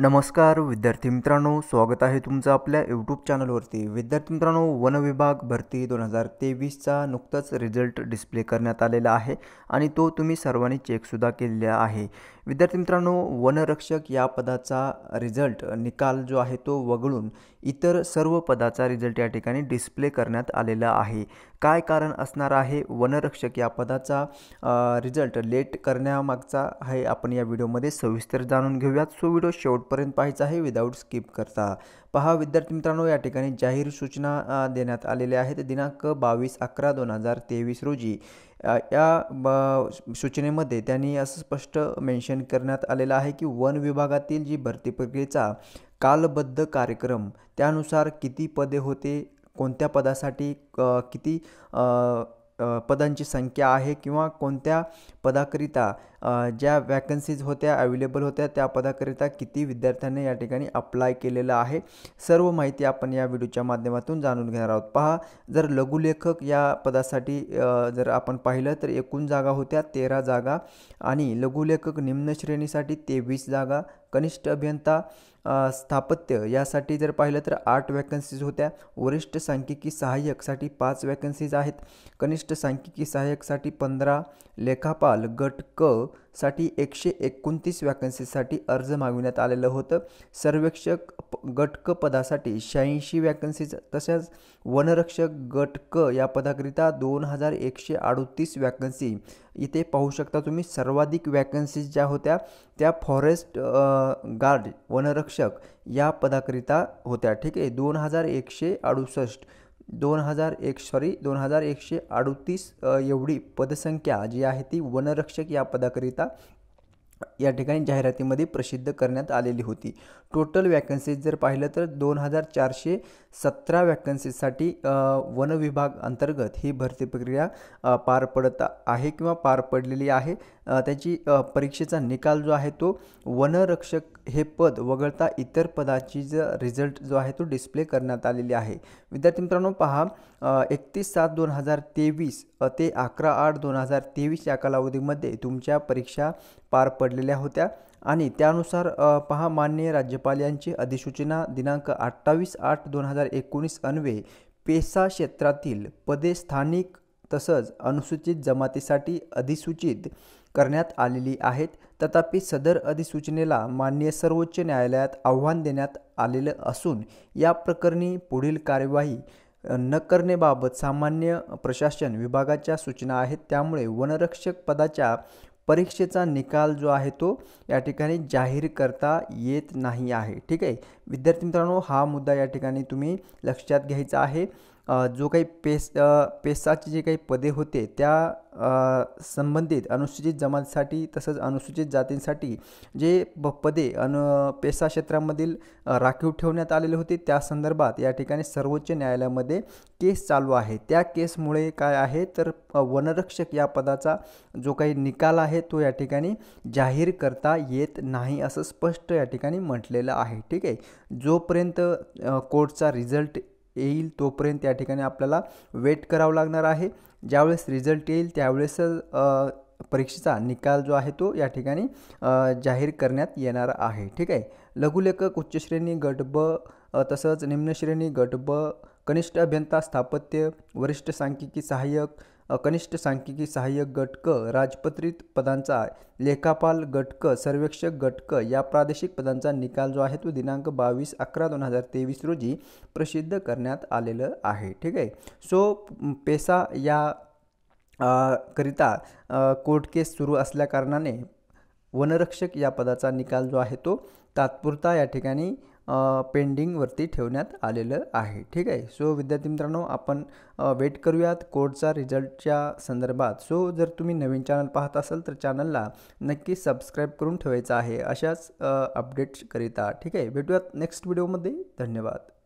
नमस्कार विद्यार्थी मित्रांनो स्वागत आहे तुमचं आपल्या यूट्यूब चॅनलवरती विद्यार्थी मित्रांनो वन विभाग भरती दोन हजार तेवीसचा नुकताच रिझल्ट डिस्प्ले करण्यात आलेला आहे आणि तो तुम्ही सर्वांनी चेकसुद्धा केलेला आहे विद्यार्थी मित्रांनो वनरक्षक या पदाचा रिझल्ट निकाल जो आहे तो वगळून इतर सर्व पदाचा रिझल्ट या ठिकाणी डिस्प्ले करण्यात आलेला आहे काय कारण असणार आहे वनरक्षक या पदाचा रिझल्ट लेट करण्यामागचा आहे आपण या व्हिडिओमध्ये सविस्तर जाणून घेऊयात सो व्हिडिओ शेवट शेवटपर्यंत पाहायचं आहे विदाऊट स्किप करता पहा विद्यार्थी मित्रांनो या ठिकाणी जाहीर सूचना देण्यात आलेल्या आहेत दिनांक बावीस अकरा दोन हजार तेवीस रोजी या ब सूचनेमध्ये त्यांनी असं स्पष्ट मेन्शन करण्यात आलेलं आहे की वन विभागातील जी भरती प्रक्रियेचा कालबद्ध कार्यक्रम त्यानुसार किती पदे होते कोणत्या पदासाठी किती पदांची संख्या आहे किंवा कोणत्या पदाकरिता ज्या वॅकन्सीज होत्या अवेलेबल होत्या त्या पदाकरिता किती विद्यार्थ्यांनी या ठिकाणी अप्लाय केलेलं आहे सर्व माहिती आपण या व्हिडिओच्या माध्यमातून जाणून घेणार आहोत पहा जर लघुलेखक या पदासाठी जर आपण पाहिलं तर एकूण जागा होत्या तेरा जागा आणि लघुलेखक निम्न श्रेणीसाठी तेवीस जागा कनिष्ठ अभियंता स्थापत्य यासाठी जर पाहिलं तर आठ वॅकन्सीज होत्या वरिष्ठ सांख्यिकी सहाय्यकसाठी पाच वॅकन्सीज आहेत कनिष्ठ सांख्यिकी सहाय्यकसाठी पंधरा लेखापाल गट क साठी एकशे एकोणतीस वॅकन्सीसाठी अर्ज मागविण्यात आलेलं होतं सर्वेक्षक प गटक पदासाठी शहाऐंशी वॅकन्सीज तसेच वनरक्षक गटक या पदाकरिता दोन हजार एकशे अडतीस वॅकन्सी इथे पाहू शकता तुम्ही सर्वाधिक वॅकन्सीज ज्या होत्या त्या फॉरेस्ट गार्ड वनरक्षक या पदाकरिता होत्या ठीक आहे दोन हजार एकशे अडुसष्ट दोन हजार एक सॉरी दोन हजार एकशे अडुतीस एवढी पदसंख्या जी आहे ती वनरक्षक या पदाकरिता या ठिकाणी जाहिरातीमध्ये प्रसिद्ध करण्यात आलेली होती टोटल वॅकन्सीज जर पाहिलं तर दोन हजार चारशे सतरा वॅकन्सीजसाठी वन विभाग अंतर्गत ही भरती प्रक्रिया पार पडत आहे किंवा पार पडलेली आहे त्याची परीक्षेचा निकाल जो आहे तो वनरक्षक हे पद वगळता इतर पदाची ज रिझल्ट जो आहे तो डिस्प्ले करण्यात आलेली आहे विद्यार्थी मित्रांनो पहा एकतीस सात दोन हजार तेवीस ते अकरा आठ दोन हजार तेवीस या कालावधीमध्ये तुमच्या परीक्षा पार पडलेल्या होत्या आणि त्यानुसार पहा मान्य राज्यपाल यांची अधिसूचना दिनांक अठ्ठावीस आठ दोन हजार एकोणीस अन्वे पेसा क्षेत्रातील पदे स्थानिक तसंच अनुसूचित जमातीसाठी अधिसूचित करण्यात आलेली आहेत तथापि सदर अधिसूचनेला मान्य सर्वोच्च न्यायालयात आव्हान देण्यात आलेलं असून या प्रकरणी पुढील कार्यवाही न करणेबाबत सामान्य प्रशासन विभागाच्या सूचना आहेत त्यामुळे वनरक्षक पदाच्या परीक्षेचा निकाल जो आहे तो या ठिकाणी जाहीर करता येत नाही आहे ठीक आहे विद्यार्थी मित्रांनो हा मुद्दा या ठिकाणी तुम्ही लक्षात घ्यायचा आहे जो काही पेस पेसाचे जे काही पदे होते त्या संबंधित अनुसूचित जमातीसाठी तसंच अनुसूचित जातींसाठी जे ब पदे अनु पेसा क्षेत्रामधील राखीव ठेवण्यात आलेले होते त्या संदर्भात या ठिकाणी सर्वोच्च न्यायालयामध्ये केस चालू आहे त्या केसमुळे काय आहे तर वनरक्षक या पदाचा जो काही निकाल आहे तो या ठिकाणी जाहीर करता येत नाही असं स्पष्ट या ठिकाणी म्हटलेलं आहे ठीक आहे जोपर्यंत कोर्टचा रिझल्ट येईल तोपर्यंत या ठिकाणी आपल्याला वेट करावं लागणार आहे ज्यावेळेस रिझल्ट येईल त्यावेळेस परीक्षेचा निकाल जो आहे तो या ठिकाणी जाहीर करण्यात येणार आहे ठीक आहे लघुलेखक श्रेणी गट ब तसंच निम्नश्रेणी गट ब कनिष्ठ अभियंता स्थापत्य वरिष्ठ सांख्यिकी सहाय्यक कनिष्ठ सांख्यिकी सहाय्यक गट राजपत्रित पदांचा लेखापाल गटक, सर्वेक्षक गटक या प्रादेशिक पदांचा निकाल जो आहे तो दिनांक बावीस अकरा दोन हजार तेवीस रोजी प्रसिद्ध करण्यात आलेलं आहे ठीक आहे सो पेसा या करिता कोर्ट केस सुरू असल्याकारणाने वनरक्षक या पदाचा निकाल जो आहे तो तात्पुरता या ठिकाणी पेंडिंगवरती ठेवण्यात आलेलं आहे ठीक आहे सो विद्यार्थी मित्रांनो आपण वेट करूयात कोर्टचा रिझल्टच्या संदर्भात सो जर तुम्ही नवीन चॅनल पाहत असाल तर चॅनलला नक्की सबस्क्राईब करून ठेवायचं आहे अशाच अपडेट्सकरिता ठीक आहे भेटूयात नेक्स्ट व्हिडिओमध्ये धन्यवाद